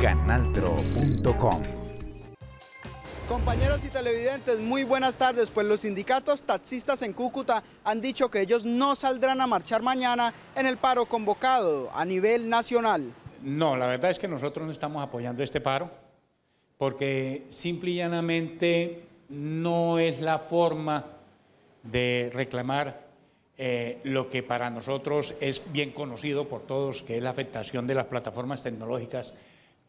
canaltro.com. Compañeros y televidentes, muy buenas tardes. Pues los sindicatos taxistas en Cúcuta han dicho que ellos no saldrán a marchar mañana en el paro convocado a nivel nacional. No, la verdad es que nosotros no estamos apoyando este paro porque simple y llanamente no es la forma de reclamar eh, lo que para nosotros es bien conocido por todos, que es la afectación de las plataformas tecnológicas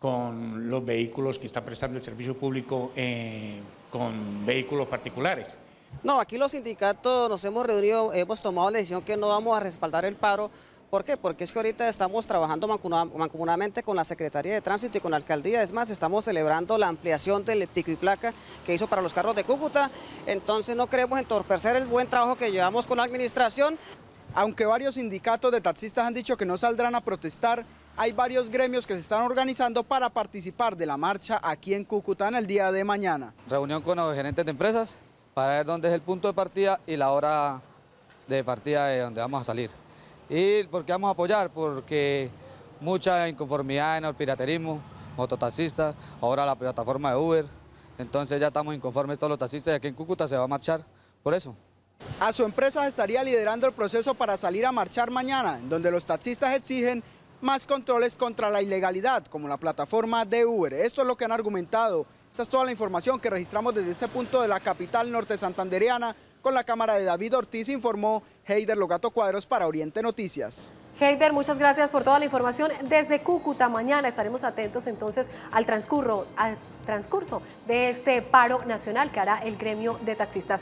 con los vehículos que está prestando el servicio público eh, con vehículos particulares. No, aquí los sindicatos nos hemos reunido, hemos tomado la decisión que no vamos a respaldar el paro. ¿Por qué? Porque es que ahorita estamos trabajando mancomunadamente con la Secretaría de Tránsito y con la Alcaldía. Es más, estamos celebrando la ampliación del pico y placa que hizo para los carros de Cúcuta. Entonces no queremos entorpecer el buen trabajo que llevamos con la administración. Aunque varios sindicatos de taxistas han dicho que no saldrán a protestar, hay varios gremios que se están organizando para participar de la marcha aquí en Cúcuta en el día de mañana. Reunión con los gerentes de empresas para ver dónde es el punto de partida y la hora de partida de donde vamos a salir. ¿Y por qué vamos a apoyar? Porque mucha inconformidad en el piraterismo, mototaxistas, ahora la plataforma de Uber. Entonces ya estamos inconformes todos los taxistas y aquí en Cúcuta se va a marchar por eso. A su empresa estaría liderando el proceso para salir a marchar mañana, en donde los taxistas exigen más controles contra la ilegalidad, como la plataforma de Uber. Esto es lo que han argumentado. Esa es toda la información que registramos desde este punto de la capital norte santandereana con la cámara de David Ortiz, informó Heider Logato Cuadros para Oriente Noticias. Heider, muchas gracias por toda la información desde Cúcuta. Mañana estaremos atentos entonces al, transcurro, al transcurso de este paro nacional que hará el gremio de taxistas.